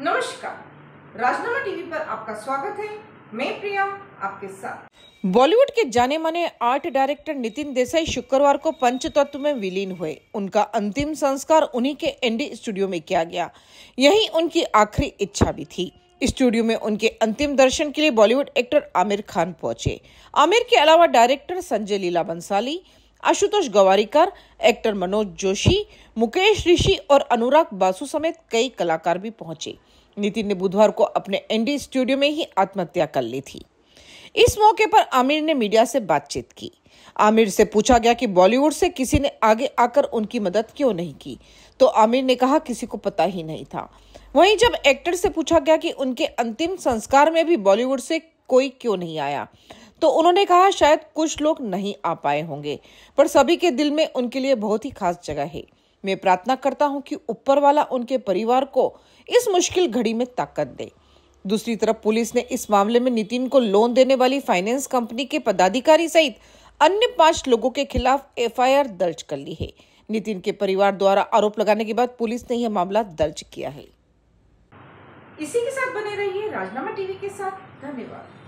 नमस्कार राजनामा टीवी पर आपका स्वागत है मैं प्रिया आपके साथ बॉलीवुड के जाने माने आर्ट डायरेक्टर नितिन देसाई शुक्रवार को पंचतत्व में विलीन हुए उनका अंतिम संस्कार उन्हीं के एनडी स्टूडियो में किया गया यही उनकी आखिरी इच्छा भी थी स्टूडियो में उनके अंतिम दर्शन के लिए बॉलीवुड एक्टर आमिर खान पहुंचे आमिर के अलावा डायरेक्टर संजय लीला बंसाली आशुतोष गवारीकर एक्टर मनोज जोशी मुकेश ऋषि और अनुराग बासु समेत कई कलाकार भी पहुंचे नितिन ने बुधवार को अपने एनडी स्टूडियो में ही आत्महत्या कर ली थी इस मौके पर आमिर ने मीडिया से बातचीत की आमिर से पूछा गया कि बॉलीवुड से किसी ने आगे आकर उनकी मदद क्यों नहीं की तो आमिर ने कहा किसी को पता ही नहीं था वहीं जब एक्टर से पूछा गया कि उनके अंतिम संस्कार में भी बॉलीवुड से कोई क्यों नहीं आया तो उन्होंने कहा शायद कुछ लोग नहीं आ पाए होंगे पर सभी के दिल में उनके लिए बहुत ही खास जगह है मैं प्रार्थना करता हूं कि ऊपर वाला उनके परिवार को इस मुश्किल घड़ी में ताकत दे दूसरी तरफ पुलिस ने इस मामले में नितिन को लोन देने वाली फाइनेंस कंपनी के पदाधिकारी सहित अन्य पांच लोगों के खिलाफ एफआईआर दर्ज कर ली है नितिन के परिवार द्वारा आरोप लगाने के बाद पुलिस ने यह मामला दर्ज किया है इसी के साथ बने रहिए राजनामा टीवी के साथ धन्यवाद